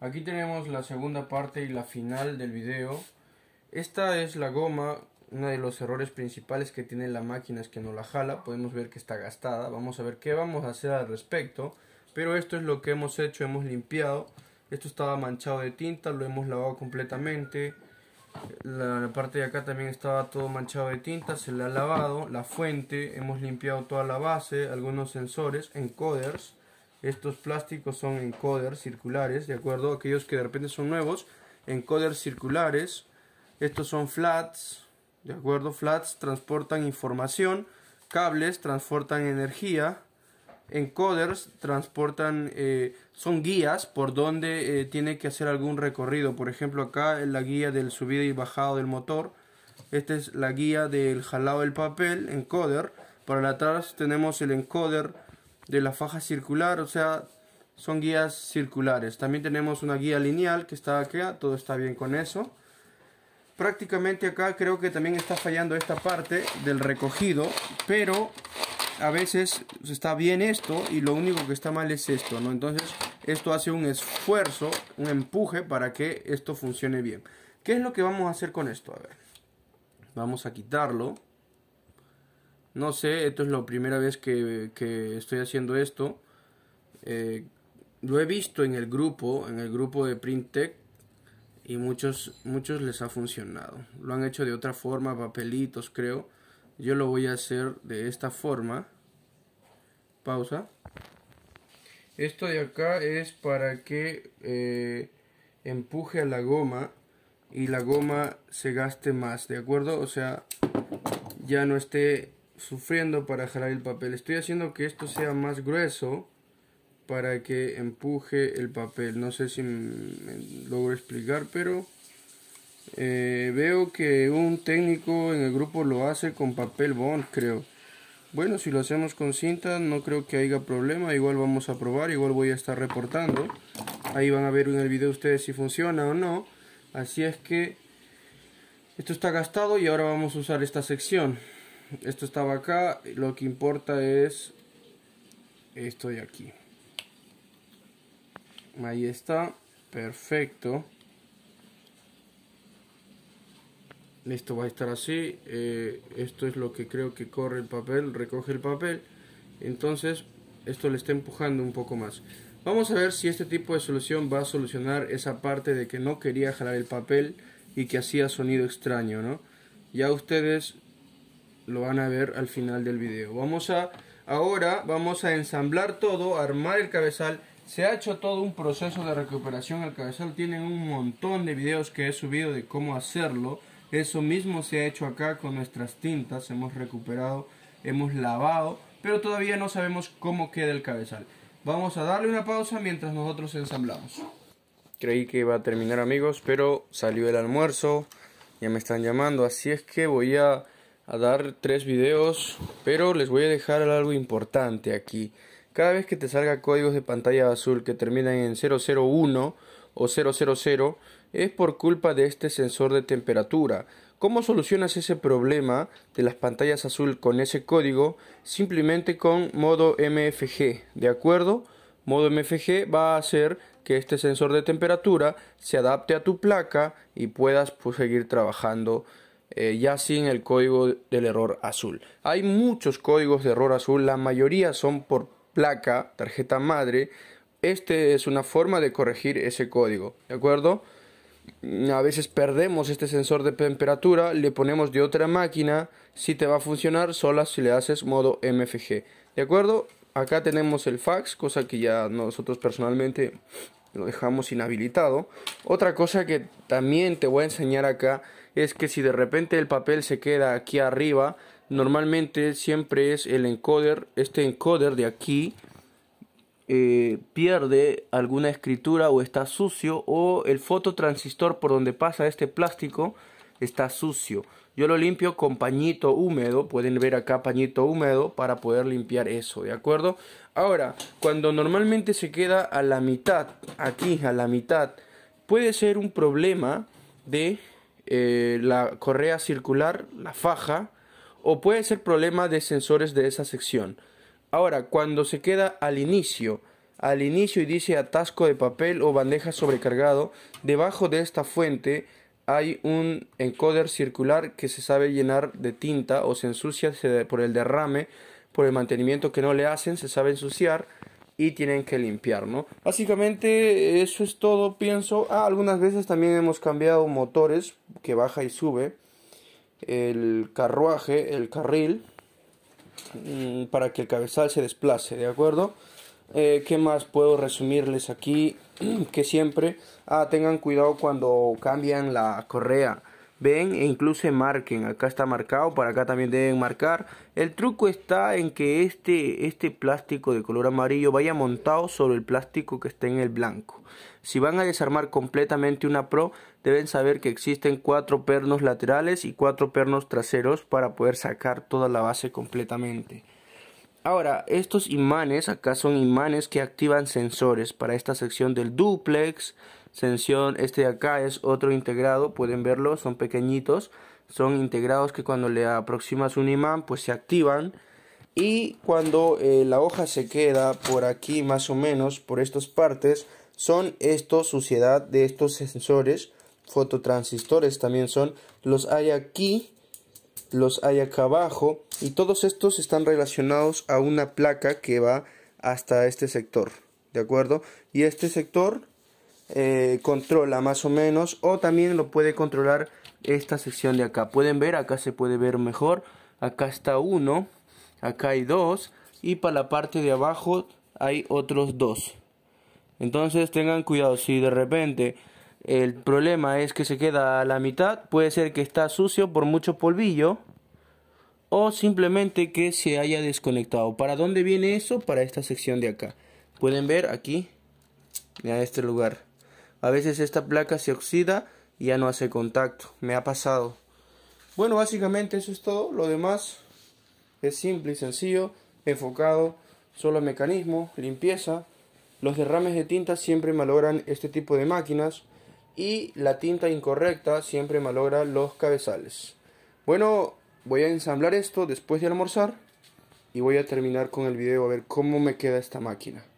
Aquí tenemos la segunda parte y la final del video. Esta es la goma, uno de los errores principales que tiene la máquina es que no la jala, podemos ver que está gastada, vamos a ver qué vamos a hacer al respecto, pero esto es lo que hemos hecho, hemos limpiado, esto estaba manchado de tinta, lo hemos lavado completamente, la parte de acá también estaba todo manchado de tinta, se la ha lavado, la fuente, hemos limpiado toda la base, algunos sensores, encoders, estos plásticos son encoders circulares, ¿de acuerdo? Aquellos que de repente son nuevos, encoders circulares. Estos son flats, ¿de acuerdo? Flats transportan información, cables transportan energía, encoders transportan, eh, son guías por donde eh, tiene que hacer algún recorrido. Por ejemplo, acá en la guía del subida y bajado del motor. Esta es la guía del jalado del papel, encoder. Para atrás tenemos el encoder de la faja circular, o sea, son guías circulares. También tenemos una guía lineal que está acá, todo está bien con eso. Prácticamente acá creo que también está fallando esta parte del recogido, pero a veces está bien esto y lo único que está mal es esto, ¿no? Entonces esto hace un esfuerzo, un empuje para que esto funcione bien. ¿Qué es lo que vamos a hacer con esto? A ver, vamos a quitarlo. No sé, esto es la primera vez que, estoy haciendo esto. Eh, lo he visto en el grupo, en el grupo de PrintTech, y muchos, muchos les ha funcionado. Lo han hecho de otra forma, papelitos creo. Yo lo voy a hacer de esta forma. Pausa. Esto de acá es para que eh, empuje a la goma y la goma se gaste más, ¿de acuerdo? O sea, ya no esté sufriendo para jalar el papel. Estoy haciendo que esto sea más grueso para que empuje el papel. No sé si me logro explicar, pero eh, veo que un técnico en el grupo lo hace con papel bond, creo. Bueno, si lo hacemos con cinta, no creo que haya problema. Igual vamos a probar, igual voy a estar reportando. Ahí van a ver en el video ustedes si funciona o no. Así es que esto está gastado y ahora vamos a usar esta sección esto estaba acá lo que importa es esto de aquí ahí está perfecto esto va a estar así eh, esto es lo que creo que corre el papel recoge el papel entonces esto le está empujando un poco más vamos a ver si este tipo de solución va a solucionar esa parte de que no quería jalar el papel y que hacía sonido extraño no ya ustedes lo van a ver al final del video vamos a ahora vamos a ensamblar todo armar el cabezal se ha hecho todo un proceso de recuperación al cabezal tienen un montón de videos que he subido de cómo hacerlo eso mismo se ha hecho acá con nuestras tintas hemos recuperado hemos lavado pero todavía no sabemos cómo queda el cabezal vamos a darle una pausa mientras nosotros ensamblamos creí que iba a terminar amigos pero salió el almuerzo ya me están llamando así es que voy a dar tres videos, pero les voy a dejar algo importante aquí. Cada vez que te salga códigos de pantalla azul que terminan en 001 o 000 es por culpa de este sensor de temperatura. ¿Cómo solucionas ese problema de las pantallas azul con ese código? Simplemente con modo MFG, ¿de acuerdo? Modo MFG va a hacer que este sensor de temperatura se adapte a tu placa y puedas pues, seguir trabajando eh, ya sin el código del error azul. Hay muchos códigos de error azul, la mayoría son por placa, tarjeta madre. Este es una forma de corregir ese código, ¿de acuerdo? A veces perdemos este sensor de temperatura, le ponemos de otra máquina, si te va a funcionar sola si le haces modo MFG, ¿de acuerdo? Acá tenemos el fax, cosa que ya nosotros personalmente lo dejamos inhabilitado. Otra cosa que también te voy a enseñar acá es que si de repente el papel se queda aquí arriba, normalmente siempre es el encoder, este encoder de aquí eh, pierde alguna escritura o está sucio o el fototransistor por donde pasa este plástico está sucio. Yo lo limpio con pañito húmedo, pueden ver acá pañito húmedo para poder limpiar eso, ¿de acuerdo? Ahora, cuando normalmente se queda a la mitad, aquí a la mitad, puede ser un problema de eh, la correa circular, la faja, o puede ser problema de sensores de esa sección. Ahora, cuando se queda al inicio, al inicio y dice atasco de papel o bandeja sobrecargado, debajo de esta fuente hay un encoder circular que se sabe llenar de tinta o se ensucia por el derrame, por el mantenimiento que no le hacen, se sabe ensuciar y tienen que limpiar, ¿no? Básicamente eso es todo, pienso. Ah, algunas veces también hemos cambiado motores que baja y sube el carruaje, el carril, mm, para que el cabezal se desplace, ¿de acuerdo? Eh, ¿Qué más puedo resumirles aquí? que siempre ah, tengan cuidado cuando cambian la correa ven e incluso marquen. Acá está marcado, para acá también deben marcar. El truco está en que este, este plástico de color amarillo vaya montado sobre el plástico que está en el blanco. Si van a desarmar completamente una Pro, deben saber que existen cuatro pernos laterales y cuatro pernos traseros para poder sacar toda la base completamente. Ahora, estos imanes, acá son imanes que activan sensores para esta sección del duplex, Sensión, este de acá es otro integrado, pueden verlo, son pequeñitos, son integrados que cuando le aproximas un imán pues se activan y cuando eh, la hoja se queda por aquí más o menos, por estas partes, son estos suciedad de estos sensores, fototransistores también son, los hay aquí, los hay acá abajo y todos estos están relacionados a una placa que va hasta este sector, ¿de acuerdo? Y este sector eh, controla más o menos o también lo puede controlar esta sección de acá pueden ver acá se puede ver mejor acá está uno acá hay dos y para la parte de abajo hay otros dos entonces tengan cuidado si de repente el problema es que se queda a la mitad puede ser que está sucio por mucho polvillo o simplemente que se haya desconectado. ¿Para dónde viene eso? Para esta sección de acá. Pueden ver aquí, a este lugar. A veces esta placa se oxida y ya no hace contacto. Me ha pasado. Bueno, básicamente eso es todo. Lo demás es simple y sencillo, enfocado solo a mecanismo, limpieza. Los derrames de tinta siempre malogran este tipo de máquinas y la tinta incorrecta siempre malogra los cabezales. Bueno, voy a ensamblar esto después de almorzar y voy a terminar con el video a ver cómo me queda esta máquina.